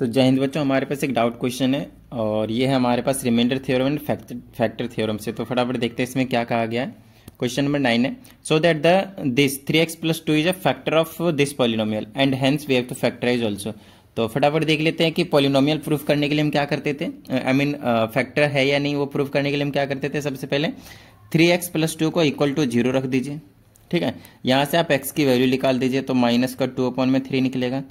तो जय हिंद बच्चों हमारे पास एक डाउट क्वेश्चन है और ये है हमारे पास remainder theorem and factor theorem से तो फटाफट देखते हैं इसमें क्या कहा गया है क्वेश्चन नंबर नाइन है so that the this three x plus two is a factor of this polynomial and hence we have to factorise also तो फटाफट देख लेते हैं कि पॉलिनोमियल प्रूफ करने के लिए हम क्या करते थे आई मीन फैक्टर है या नहीं वो प्रूफ करने के लिए हम क्या करते थे सबसे पहले थ्री एक्स प्लस टू को इक्वल टू जीरो रख दीजिए ठीक है यहाँ से आप एक्स की वैल्यू निकाल दीजिए तो माइनस का टू अपॉन में थ्री निकलेगा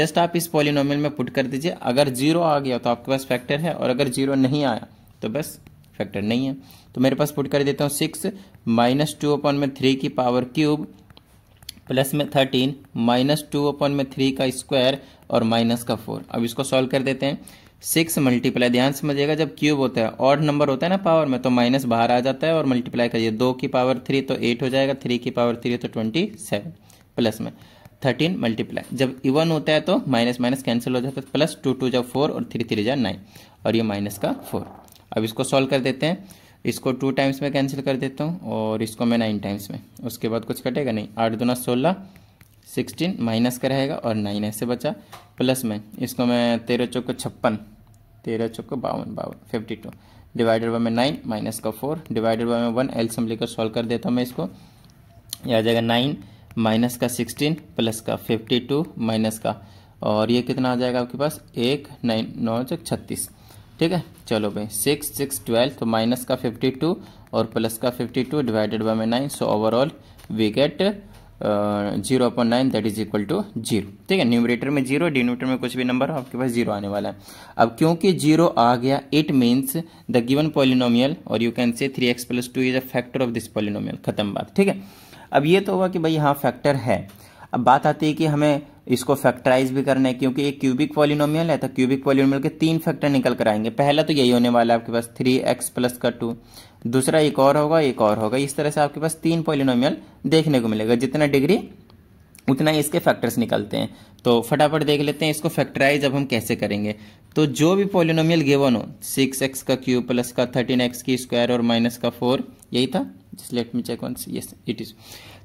जस्ट आप इस पॉलिनोमियल में पुट कर दीजिए अगर जीरो आ गया तो आपके पास फैक्टर है और अगर जीरो नहीं आया तो बस फैक्टर नहीं है तो मेरे पास पुट कर देता हूँ सिक्स माइनस टू अपॉन में थ्री की पावर क्यूब प्लस में थर्टीन माइनस टू अपॉन में थ्री का स्क्वायर और माइनस का फोर अब इसको सॉल्व कर देते हैं सिक्स मल्टीप्लाई ध्यान समझिएगा जब क्यूब होता है और नंबर होता है ना पावर में तो माइनस बाहर आ जाता है और मल्टीप्लाई करिए दो की पावर थ्री तो एट हो जाएगा थ्री की पावर थ्री तो ट्वेंटी सेवन प्लस में थर्टीन मल्टीप्लाई जब इवन होता है तो माइनस माइनस कैंसिल हो जाता है प्लस टू टू जब फोर और थ्री थ्री जब नाइन और ये माइनस का फोर अब इसको सॉल्व कर देते हैं इसको टू टाइम्स में कैंसिल कर देता हूँ और इसको मैं नाइन टाइम्स में उसके बाद कुछ कटेगा नहीं आठ दुना सोलह सिक्सटीन माइनस का रहेगा और नाइन ऐसे बचा प्लस में इसको मैं तेरह चौक छप्पन तेरह चौक बावन बावन फिफ्टी टू डिवाइडेड बाय में नाइन माइनस का फोर डिवाइडेड बाय में वन एल्सम लेकर सॉल्व कर देता हूँ मैं इसको यह आ जाएगा नाइन माइनस का सिक्सटीन प्लस का फिफ्टी टू माइनस का और ये कितना आ जाएगा आपके पास एक नाइन नौ चौक छत्तीस ठीक है चलो भाई सिक्स सिक्स ट्वेल्व तो माइनस का फिफ्टी टू और प्लस का फिफ्टी टू डिवाइडेड बाय में nine so overall we get zero upon nine that is equal to zero ठीक है न्यूमरेटर में जीरो डिनोमीटर में कुछ भी नंबर आपके पास जीरो आने वाला है अब क्योंकि जीरो आ गया it means the given polynomial और you can say three x plus two is a factor of this polynomial खत्म बात ठीक है अब ये तो होगा कि भाई हाँ फैक्टर है अब बात आती है कि हमें इसको फैक्टराइज भी करना है क्योंकि एक क्यूबिक पॉलिनोमियल है तो क्यूबिक पॉलिनोमियल के तीन फैक्टर निकल कर आएंगे पहला तो यही होने वाला है आपके पास थ्री एक्स प्लस का टू दूसरा एक और होगा एक और होगा इस तरह से आपके पास तीन पॉलिनोमियल देखने को मिलेगा जितना डिग्री उतना ही इसके फैक्टर्स निकलते हैं तो फटाफट देख लेते हैं इसको फैक्टराइज अब हम कैसे करेंगे तो जो भी पोलिनोमियल गिवन हो सिक्स एक्स का क्यू प्लस का थर्टीन एक्स की स्क्वायर और माइनस का फोर यही था just let me check once yes it is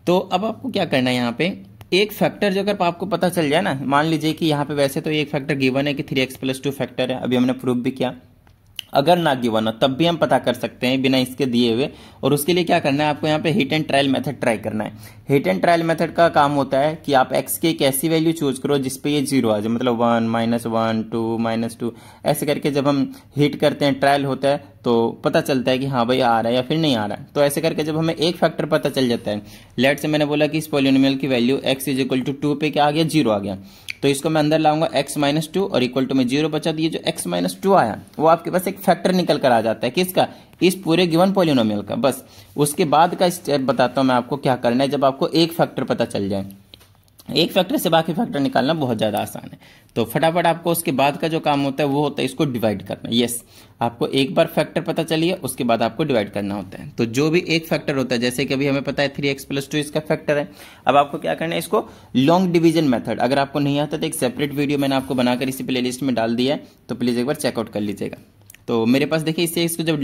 तो अब आपको क्या करना है यहाँ पे एक फैक्टर जो अगर आपको पता चल जाए ना मान लीजिए कि यहाँ पे वैसे तो एक फैक्टर गिवन है कि three x plus two factor है अभी हमने प्रूव भी किया अगर ना गिवन हो तब भी हम पता कर सकते हैं बिना इसके दिए हुए और उसके लिए क्या करना है आपको यहाँ पे hit and trial method try करना है हिट एंड ट्रायल मेथड का काम होता है कि आप एक्स की एक ऐसी वैल्यू चूज करो जिसपे ये जीरो आ जाए मतलब one minus one two minus two ऐसे करके जब हम हिट करते हैं ट्रायल होता है तो पता चलता है कि हाँ भाई आ रहा है या फिर नहीं आ रहा है तो ऐसे करके जब हमें एक फैक्टर पता चल जाता है लेट से मैंने बोला कि इस पोलिनोमियल की value x is equal to two पे क्या आ गया जीरो आ गया तो इसको मैं अंदर लाऊंगा x माइनस टू और इक्वल टू में जीरो बचा दिए जो x माइनस टू आया वो आपके पास एक फैक्टर निकल कर आ जाता है किसका इस पूरे गिवन पोलिनोमियल का बस उसके बाद का स्टेप बताता हूँ मैं आपको क्या करना है जब आपको एक फैक्टर पता चल जाए एक फैक्टर से बाकी फैक्टर निकालना बहुत ज़्यादा आसान है तो फटाफट आपको उसके बाद का जो काम होता है वो होता है इसको डिवाइड करना यस आपको एक बार फैक्टर पता चलिए उसके बाद आपको डिवाइड करना होता है तो जो भी एक फैक्टर होता है जैसे कि अभी हमें पता है थ्री एक्स प्लस टू इसका फैक्टर है अब आपको क्या करना है इसको लॉन्ग डिवीजन मेथड अगर आपको नहीं आता तो एक सेपरेट वीडियो मैंने आपको बनाकर इसी प्ले में डाल दिया है तो प्लीज़ एक बार चेकआउट कर लीजिएगा तो मेरे पास देखिए इससे इसको जब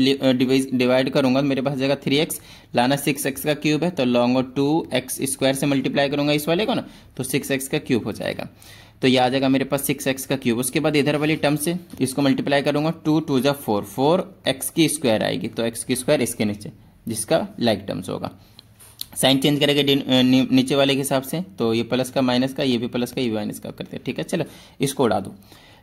डिवाइड करूंगा तो मेरे पास जाएगा थ्री एक्स लाना सिक्स एक्स का क्यूब है तो लॉन्ग और टू एक्स स्क्वायर से मल्टीप्लाई करूंगा इस वाले को ना तो सिक्स एक्स का क्यूब हो जाएगा तो ये आ जाएगा मेरे पास सिक्स एक्स का क्यूब उसके बाद इधर वाली टर्म से इसको मल्टीप्लाई करूंगा टू टू जब फोर फोर एक्स की स्क्वायर आएगी तो एक्स की स्क्वायर इसके नीचे जिसका लाइक टर्म्स होगा साइन चेंज करेंगे नीचे वाले के हिसाब से तो ये प्लस का माइनस का ये भी प्लस का ये माइनस का करते हैं ठीक है चलो इसको उड़ा दो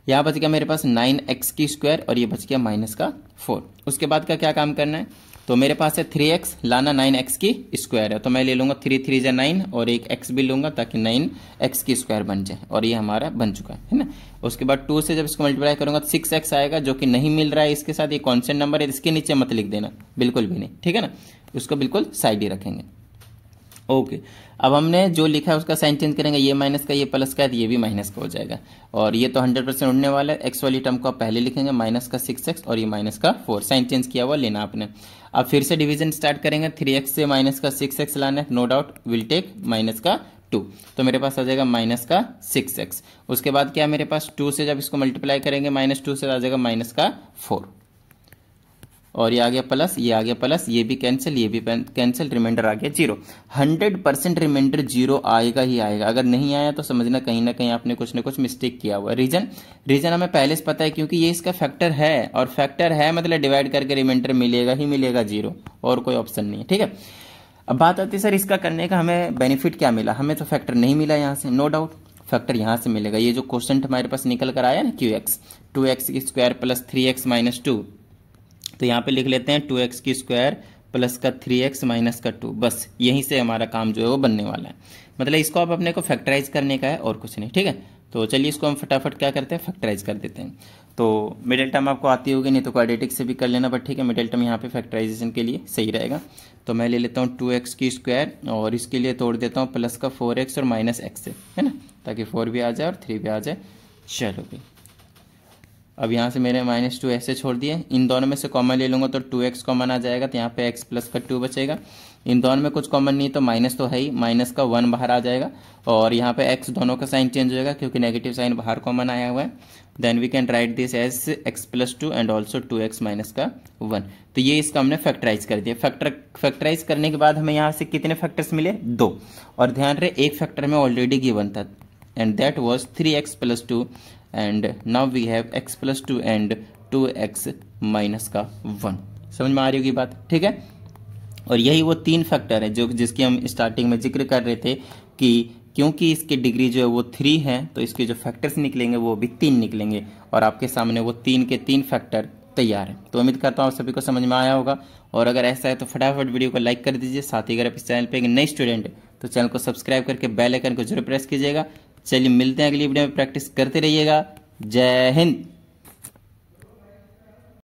यहाँ बच गया मेरे पास नाइन एक्स की स्क्वायर और ये बच गया माइनस का फोर उसके बाद का क्या काम करना है तो मेरे पास है थ्री एक्स लाना नाइन एक्स की स्क्वायर है तो मैं ले लूंगा थ्री थ्री जै नाइन और एक एक्स भी लूंगा ताकि नाइन एक्स की स्क्वायर बन जाए और ये हमारा बन चुका है है ना उसके बाद टू से जब इसको मल्टीप्लाई करूंगा तो सिक्स एक्स आएगा जो कि नहीं मिल रहा है इसके साथ ये कॉन्सेंट नंबर है इसके नीचे मत लिख देना बिल्कुल भी नहीं ठीक है ना उसको बिल्कुल साइड ही रखेंगे ओके अब हमने जो लिखा है उसका साइन चेंज करेंगे ये माइनस का ये प्लस का ये भी माइनस का हो जाएगा और ये तो हंड्रेड परसेंट उड़ने वाला है एक्स वाली टर्म को आप पहले लिखेंगे माइनस का सिक्स एक्स और ये माइनस का फोर साइन चेंज किया हुआ लेना आपने अब फिर से डिवीजन स्टार्ट करेंगे थ्री एक्स से माइनस का सिक्स एक्स लाना है no doubt will take minus का टू तो मेरे पास आ जाएगा माइनस का सिक्स एक्स उसके बाद क्या मेरे पास टू से जब इसको मल्टीप्लाई करेंगे माइनस टू से आ जाएगा माइनस का फोर और ये आ गया प्लस ये आ गया प्लस ये भी कैंसिल ये भी कैंसिल रिमाइंडर आ गया zero hundred percent reminder zero आएगा ही आएगा अगर नहीं आया तो समझना कहीं ना कहीं आपने कुछ ना कुछ मिस्टेक किया हुआ रीजन रीजन हमें पहले से पता है क्योंकि ये इसका फैक्टर है और फैक्टर है मतलब डिवाइड करके रिमाइंडर मिलेगा ही मिलेगा जीरो और कोई ऑप्शन नहीं है ठीक है अब बात आती है सर इसका करने का हमें बेनिफिट क्या मिला हमें तो फैक्टर नहीं मिला यहाँ से नो डाउट फैक्टर यहाँ से मिलेगा ये जो क्वेश्चन हमारे पास निकल कर आया ना q x two x square plus three x minus two तो यहाँ पे लिख लेते हैं टू एक्स की स्क्वायर प्लस का थ्री एक्स माइनस का टू बस यहीं से हमारा काम जो है वो बनने वाला है मतलब इसको आप अपने को फैक्टराइज करने का है और कुछ नहीं ठीक है तो चलिए इसको हम फटाफट क्या करते हैं फैक्टराइज कर देते हैं तो मिडिल टर्म आपको आती होगी नहीं तो क्वाडेटिक से भी कर लेना बट ठीक है मिडिल टर्म यहाँ पे फैक्टराइजेशन के लिए सही रहेगा तो मैं ले लेता हूँ टू एक्स की स्क्वायर और इसके लिए तोड़ देता हूँ प्लस का फोर एक्स और माइनस एक्स से है ना ताकि फोर भी आ जाए और थ्री भी आ जाए चलो भाई अब यहाँ से मैंने माइनस टू ऐसे छोड़ दिए इन दोनों में से कॉमन ले लूंगा तो टू एक्स कॉमन आ जाएगा तो यहाँ पे एक्स प्लस का टू बचेगा इन दोनों में कुछ कॉमन नहीं तो माइनस तो है ही माइनस का वन बाहर आ जाएगा और यहाँ पे एक्स दोनों का साइन चेंज हो जाएगा क्योंकि नेगेटिव साइन बाहर कॉमन आया हुआ है then we can write this as x plus two and also two x minus का वन तो ये इसका हमने फैक्टराइज कर दिया फैक्टर फैक्टराइज करने के बाद हमें यहाँ से कितने फैक्टर्स मिले दो और ध्यान रहे एक फैक्टर में ऑलरेडी गिवन था and that was three x plus two and now we have x plus two and two x minus का वन समझ में आ रही होगी बात ठीक है और यही वो तीन फैक्टर है जो जिसकी हम स्टार्टिंग में जिक्र कर रहे थे कि क्योंकि इसकी डिग्री जो है वो थ्री है तो इसके जो फैक्टर्स निकलेंगे वो भी तीन निकलेंगे और आपके सामने वो तीन के तीन फैक्टर तैयार है तो उम्मीद करता हूँ आप सभी को समझ में आया होगा और अगर ऐसा है तो फटाफट वीडियो को लाइक कर दीजिए साथ ही अगर आप इस चैनल पर एक नए स्टूडेंट तो चैनल को सब्सक्राइब करके बेल आइकन को जरूर प्रेस कीजिएगा चलिए मिलते हैं अगली वीडियो में प्रैक्टिस करते रहिएगा जय हिंद